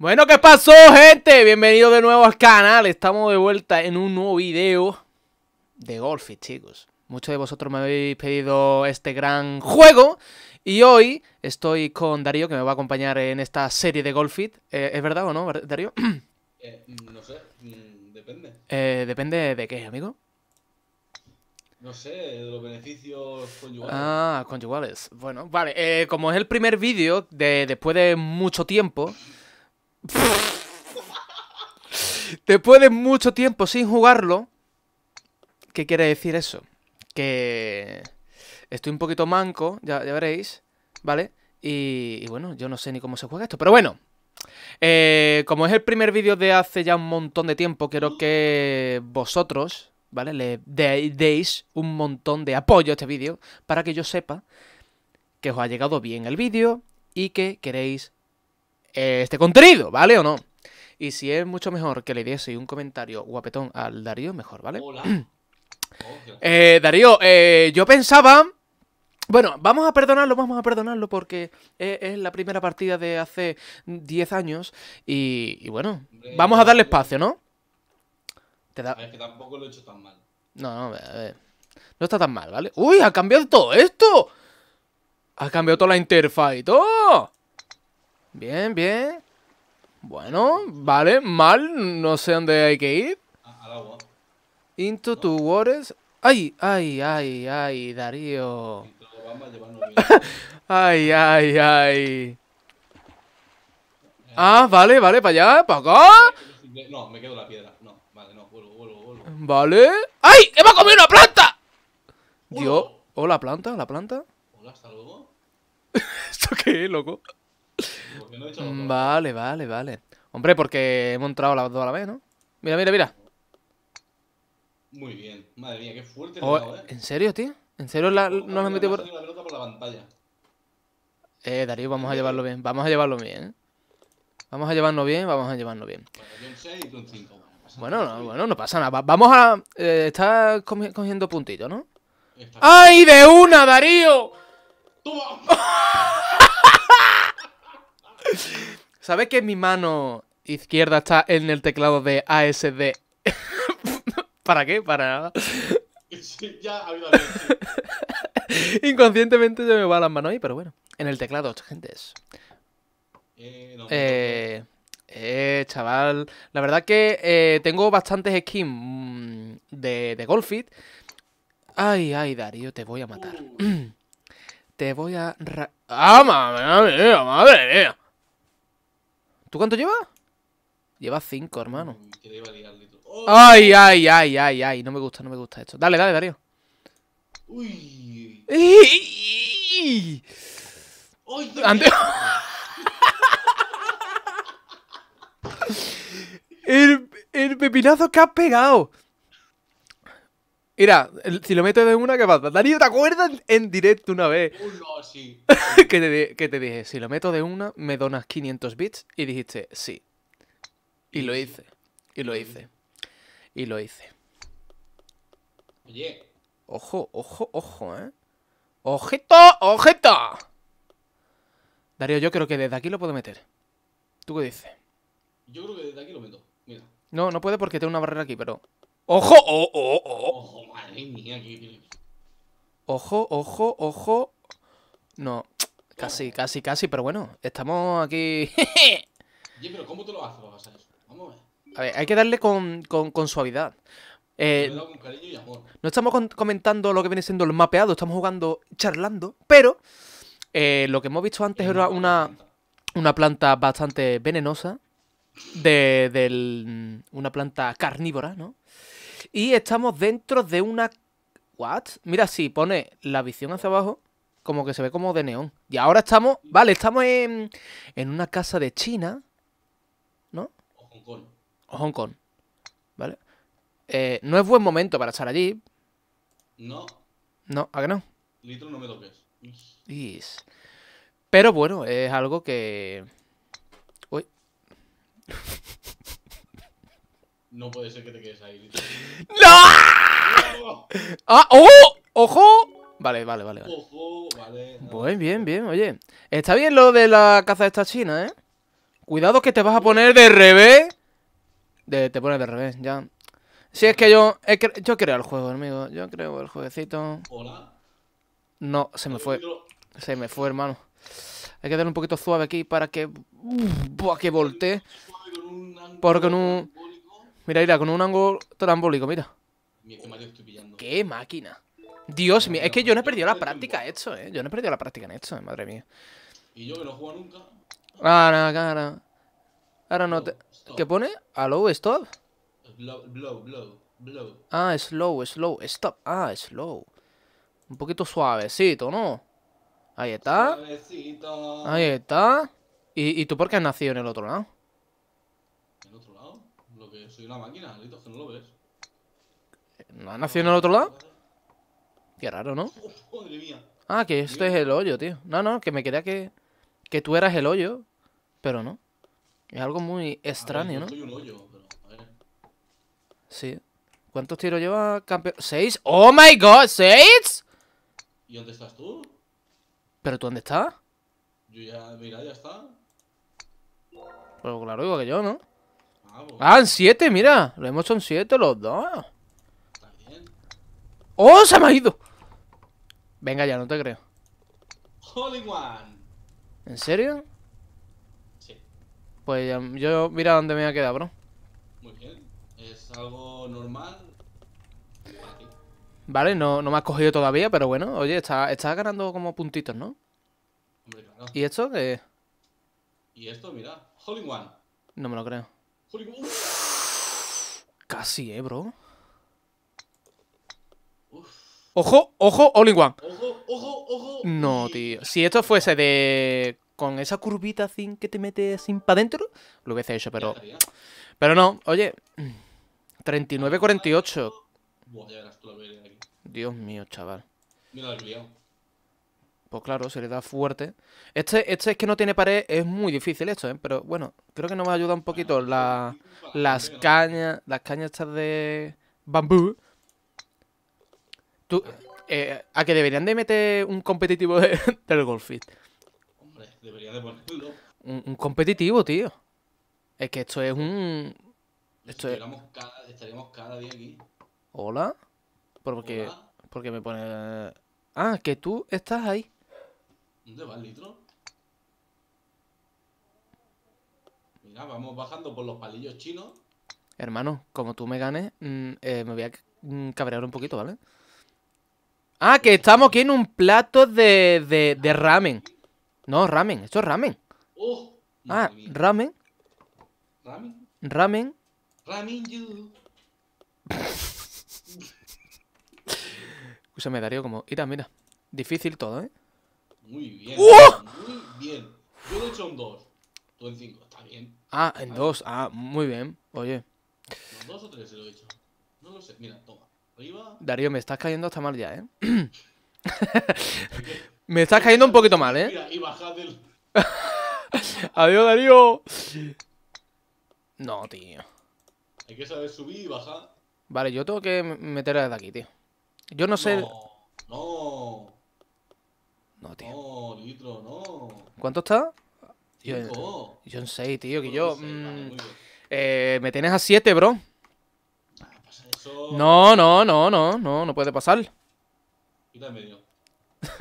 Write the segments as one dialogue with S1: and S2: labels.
S1: Bueno, ¿qué pasó, gente? Bienvenidos de nuevo al canal. Estamos de vuelta en un nuevo video de Golfit, chicos. Muchos de vosotros me habéis pedido este gran juego y hoy estoy con Darío, que me va a acompañar en esta serie de Golfit. Eh, ¿Es verdad o no, Darío? Eh, mm, no sé, mm, depende. Eh, depende de qué, amigo. No sé, de los beneficios conyugales. Ah, conyugales. Bueno, vale. como es el primer vídeo de después de mucho tiempo, te de mucho tiempo sin jugarlo, ¿qué quiere decir eso? Que estoy un poquito manco, ya, veréis, ¿vale? Y, bueno, yo no sé ni cómo se juega esto, pero bueno. Eh, como es el primer vídeo de hace ya un montón de tiempo, quiero que vosotros, ¿vale? Le deis un montón de apoyo a este vídeo para que yo sepa que os ha llegado bien el vídeo y que queréis eh, este contenido, ¿vale o no? Y si es mucho mejor que le diese un comentario guapetón al Darío, mejor, ¿vale? Eh, Darío, eh, yo pensaba... Bueno, vamos a perdonarlo, vamos a perdonarlo porque es, la primera partida de hace 10 años y, bueno, vamos a darle espacio, ¿no? Es que tampoco lo he hecho tan mal. No, no, a ver. No está tan mal, ¿vale? ¡Uy! ¡Ha cambiado todo esto! ¡Ha cambiado toda la interfaz y todo! Bien, bien. Bueno, vale, mal. No sé dónde hay que ir. Ah, al agua. Into two waters. ¡Ay, ay, ay, ay, Darío! ¡Ay, ay, ay! Ah, vale, vale, para allá, para acá. No, me quedo la piedra. No, vale, no, vuelvo, vuelvo, vuelvo. Vale. ¡Ay! ¡Hemos comido una planta! Dios. ¿Hola, planta? ¿La planta? Hola, hasta luego. ¿Esto qué es, loco? Mm, vale, vale, vale. Hombre, porque hemos entrado las dos a la vez, ¿no? Mira, mira, mira. Muy bien. Madre mía, qué fuerte. Oh, ¿eh? ¿En serio, tío? ¿En serio no, nos han metido por... La pantalla. Eh, Darío, vamos a llevarlo bien. Vamos a llevarlo bien. Vamos a llevarlo bien, vamos a llevarlo bien. Bueno, Bueno, no, pasa nada. Vamos a... Eh, está cogiendo puntitos, ¿no? ¡Ay, de una, Darío! ¡Toma! ¿Sabes que mi mano izquierda está en el teclado de ASD? ¿Para qué? Para nada. Inconscientemente se me va la mano ahí, pero bueno. En el teclado, gente. Eh, eh, eh, chaval. La verdad que eh, tengo bastantes skins mm, de, de Golfit. Ay, ay, Darío, te voy a matar. Te voy a... ¡Ah, madre mía, madre mía! ¿Tú cuánto llevas? Llevas cinco, hermano. Ay, ay, ay, ay, ay. No me gusta, no me gusta esto. Dale, dale, Darío. Uy. ¡Ey! ¡Uy! el, el pepinazo que has pegado. Mira, si lo meto de una, ¿qué pasa? Darío, ¿te acuerdas en directo una vez? Uno, sí. que, te, dije, si lo meto de una, me donas 500 bits. Y dijiste, sí. Y lo hice. Y lo hice. Y lo hice. Oye. Ojo, ojo, ojo, ¿eh? ¡Ojito! ¡Ojito! Darío, yo creo que desde aquí lo puedo meter. ¿Tú qué dices? Yo creo que desde aquí lo meto. Mira. No, no puede porque tengo una barrera aquí, pero... Ojo, ¡Ojo! ¡Ojo! Ojo, madre mía, Ojo, ojo, ojo. No, casi, casi, casi, pero bueno, estamos aquí. pero ¿cómo te lo haces, a Vamos a ver. hay que darle con, suavidad. Eh, no estamos comentando lo que viene siendo el mapeado, estamos jugando charlando, pero eh, lo que hemos visto antes era una, una planta bastante venenosa, de, del, una planta carnívora, ¿no? Y estamos dentro de una... ¿What? Mira, si pone la visión hacia abajo, como que se ve como de neón. Y ahora estamos... Vale, estamos en, en una casa de China. ¿No? O Hong Kong. O Hong Kong. ¿Vale? Eh, no es buen momento para estar allí. No. No, ¿a qué no? Litro no me toques. Pero bueno, es algo que... Uy. No puede ser que te quedes ahí. ¡No! ¡Ah! ¡Oh! ¡Ojo! Vale, vale, vale. vale. Ojo, vale. Pues bien, bien, oye. Está bien lo de la caza de esta china, ¿eh? Cuidado que te vas a poner de revés. De, te pones de revés, ya. Si sí, es que yo. yo creo el juego, amigo. Yo creo el jueguecito. ¿Hola? No, se me fue. Se me fue, hermano. Hay que darle un poquito suave aquí para que. que voltee. Porque no... Mira, mira, con un ángulo trambólico, mira. ¡Qué máquina! Dios mío, es que yo no he perdido la práctica en esto, eh. Yo no he perdido la práctica en esto, eh, madre mía. Y yo que no juego nunca. Ah, no, ahora. no te. ¿Qué pone? Halo, stop? Blow, blow, blow, Ah, slow, slow, stop. Ah, slow. Un poquito suavecito, ¿no? Ahí está. Suavecito. Ahí está. ¿Y tú por qué has nacido en el otro lado? soy una máquina, Lito, que no lo ves. ¿No ha nacido en el otro lado? Qué raro, ¿no? mía. Ah, que esto es el hoyo, tío. No, no, que me quería que, que tú eras el hoyo, pero no. Es algo muy extraño, ver, ¿no? Soy un hoyo, pero a ver. Sí. ¿Cuántos tiros lleva campeón? ¿Seis? ¡Oh, my God! ¿Seis? ¿Y dónde estás tú? ¿Pero tú dónde estás? Yo ya... Mira, ya está. Pues claro, digo que yo, ¿no? Ah, en 7, mira. Lo hemos hecho en 7 los dos. ¡Oh, se me ha ido! Venga ya, no te creo. Holy one. ¿En serio? Sí. Pues yo, mira dónde me ha quedado, bro. Muy bien. Es algo normal. Vale, no, no me has cogido todavía, pero bueno, oye, está está ganando como puntitos, ¿no? ¿Y esto qué? Y esto, mira, Holy One. No me lo creo. Casi, eh, bro. Ojo, ojo, all in Ojo, ojo, ojo. No, tío. Si esto fuese de. Con esa curvita así que te metes sin para adentro, lo hubiese hecho, pero. Pero no, oye. 39-48. Dios mío, chaval. Mira, lo pues claro, se le da fuerte. Este, este es que no tiene pared, es muy difícil esto, ¿eh? Pero bueno, creo que nos va a ayudar un poquito las cañas, las cañas estas de bambú. Tú, eh, a que deberían de meter un competitivo del golfit. Hombre, debería de ponerlo. Un, competitivo, tío. Es que esto es un... Esto es... ¿Hola? Porque, porque me pone... Ah, que tú estás ahí. ¿Dónde va el litro? Mira, vamos bajando por los palillos chinos. Hermano, como tú me ganes, mm, eh, me voy a mm, cabrear un poquito, ¿vale? Ah, que estamos aquí en un plato de, de, ramen. No, ramen, esto es ramen. Oh, ah, ramen. Ramen. Ramen. Ramen you. Escúchame, Darío, como... Mira, mira. Difícil todo, ¿eh? Muy bien. ¡Oh! Muy bien. Yo lo he hecho en 2. Tú en 5. Está bien. Ah, en 2. Ah, muy bien. Oye. ¿En dos o tres se lo he hecho. No lo sé. Mira, toma. Arriba. Darío, me estás cayendo hasta mal ya, ¿eh? me estás cayendo un poquito mal, ¿eh? Mira, y bajad el... Adiós, Darío. No, tío. Hay que saber subir y bajar. Vale, yo tengo que meter desde aquí, tío. Yo no sé... No, no. No, tío. No, oh, litro, no. ¿Cuánto está? Cinco. Yo, en 6, tío, que yo. Mm, eh, me tienes a 7, bro. Ah, no, no, no, no, no, no puede pasar. Quita medio.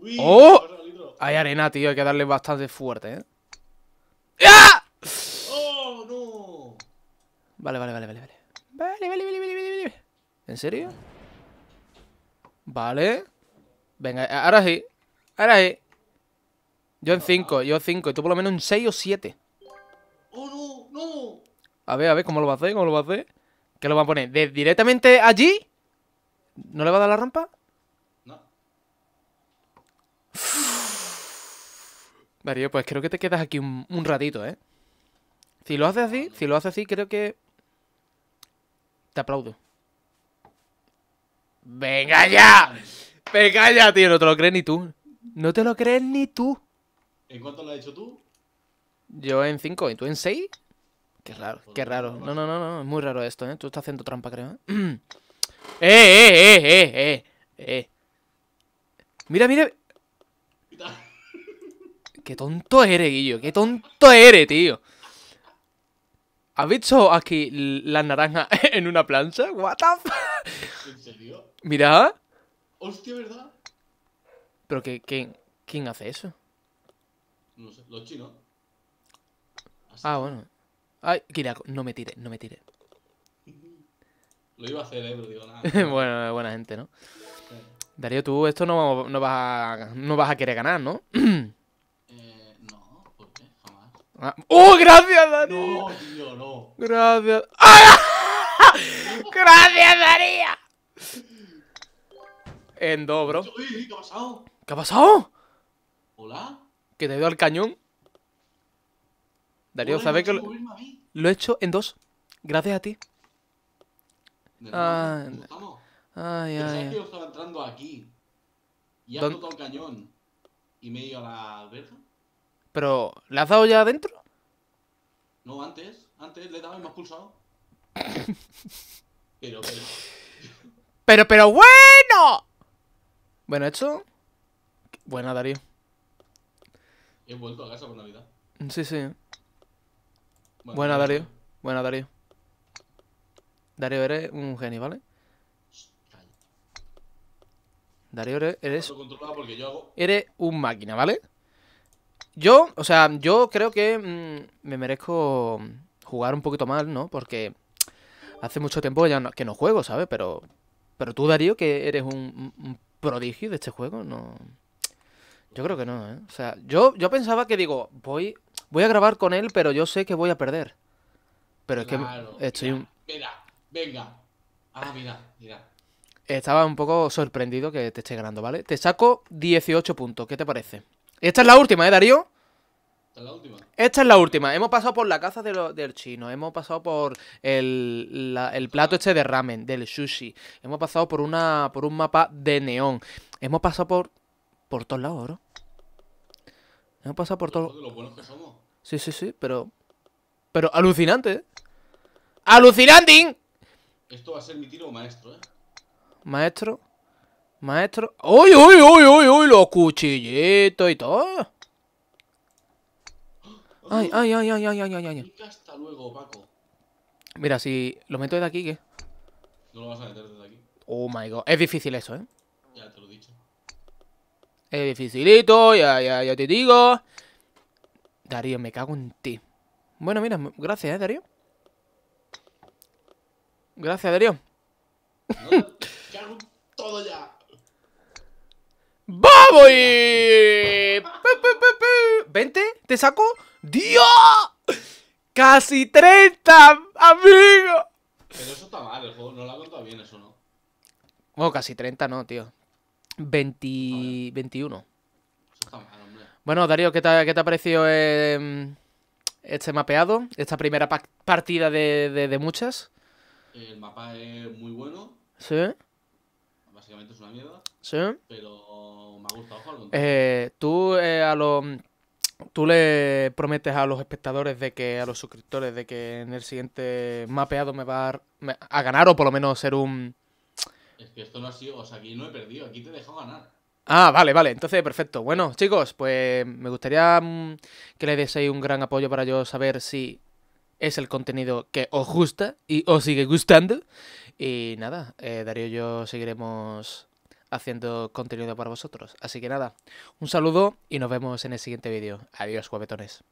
S1: Uy, ¡Oh! Hay arena, tío, hay que darle bastante fuerte, ¿eh? ¡Ah! ¡Oh, no! Vale, vale, vale, vale, vale. Vale, vale, vale, vale, vale. ¿En serio? Vale. Venga, ahora sí. Ahora sí. Yo en 5, yo en 5. Y tú por lo menos en 6 o 7. ¡Oh, no! ¡No! A ver, a ver, ¿cómo lo va a hacer? ¿Cómo lo va a hacer? ¿Qué lo va a poner? ¿Directamente allí? ¿No le va a dar la rampa? No. yo pues creo que te quedas aquí un, un ratito, ¿eh? Si lo haces así, si lo haces así, creo que... Te aplaudo. ¡Venga ya! ¡Venga ya, tío! No te lo crees ni tú. No te lo crees ni tú. ¿En cuánto lo has hecho tú? Yo en 5 y tú en 6. Qué raro, qué raro. No, no, no, no, es muy raro esto, ¿eh? Tú estás haciendo trampa, creo. ¿eh? Eh, ¡Eh, eh, eh, eh, eh! Mira, mira. Qué tonto eres, Guillo. Qué tonto eres, tío. ¿Has visto aquí las naranjas en una plancha? What the ¿En serio? Mira. Hostia, ¿verdad? ¿Pero qué, quién, hace eso? No sé, los chinos. Ah, bueno. Ay, Kiraco, no me tires, no me tires. Lo iba a hacer, eh, pero digo nada. bueno, buena gente, ¿no? Darío, tú esto no, vas, a, no vas a querer ganar, ¿no? Eh, no, ¿por qué? Jamás. Ah. ¡Oh, gracias, Darío! No, tío, no. Gracias. ¡Gracias, Darío! En dos, bro. ¿Qué ha pasado? ¿Qué ha pasado? Hola. Que te he al cañón. Darío, ¿sabes que lo, lo, he hecho en dos? Gracias a ti. ¿De ah, ¿Cómo ay, ay, que yo estaba entrando aquí. Y has tocado el cañón. Y me he ido a la alberga Pero, ¿le has dado ya adentro? No, antes. Antes le he dado y me has pulsado. pero, pero. Pero, pero bueno. Bueno, esto. Buena, Darío. He vuelto a casa por Navidad. Sí, sí. Buena, Darío. Buena, Darío. Darío, eres un genio, ¿vale? Darío, eres. eres... Eres un máquina, ¿vale? Yo, o sea, yo creo que mm, me merezco jugar un poquito mal, ¿no? Porque hace mucho tiempo ya que no juego, ¿sabes? Pero, pero tú, Darío, que eres un prodigio de este juego, no. Yo creo que no, ¿eh? O sea, yo, yo pensaba que digo, voy, voy a grabar con él, pero yo sé que voy a perder. Pero es que estoy venga. Ah, mira, mira. Estaba un poco sorprendido que te esté ganando, ¿vale? Te saco 18 puntos, ¿qué te parece? Esta es la última, ¿eh, Darío? Esta es la última. Hemos pasado por la caza del chino, hemos pasado por el, plato este de ramen, del sushi, hemos pasado por una por un mapa de neón, hemos pasado por por todos lados, ¿no? Hemos pasado por todos. lados Sí, sí, sí, pero pero alucinante. ¿eh? Alucinante. Esto va a ser mi tiro maestro, ¿eh? Maestro. Maestro. ¡Uy, uy, uy, uy, uy! Los cuchillitos y todo. Ay, ay, ay, ay, ay, ay, ay, ay. Hasta luego, Paco. Mira, si lo meto desde aquí, ¿qué? No lo vas a meter desde aquí. Oh my god. Es difícil eso, ¿eh? Ya te lo he dicho. Es dificilito, ya, ya, ya te digo. Darío, me cago en ti. Bueno, mira, gracias, ¿eh, Darío? Gracias, Darío. todo ya. ¡Vamos! ¡Vente! ¿Te saco? ¡Dios! ¡Casi 30, amigo! Pero eso está mal, el juego no lo ha contado bien, eso no. Bueno, casi 30 no, tío. 21. Eso está mal, hombre. Bueno, Darío, ¿qué te, qué te ha parecido em, este mapeado? Esta primera partida de, de, muchas. El mapa es muy bueno. Sí. Básicamente es una mierda. Sí. Pero me ha gustado jugar eh, Tú eh, a lo tú le prometes a los espectadores de que, a los suscriptores, de que en el siguiente mapeado me va a, ganar o por lo menos ser un. Es que esto no ha sido, o sea, aquí no he perdido, aquí te he ganar. Ah, vale, vale, entonces perfecto. Bueno, chicos, pues me gustaría mm, que le deseéis un gran apoyo para yo saber si es el contenido que os gusta y os sigue gustando. Y nada, eh, Darío y yo seguiremos haciendo contenido para vosotros. Así que nada, un saludo y nos vemos en el siguiente vídeo. Adiós, guapetones.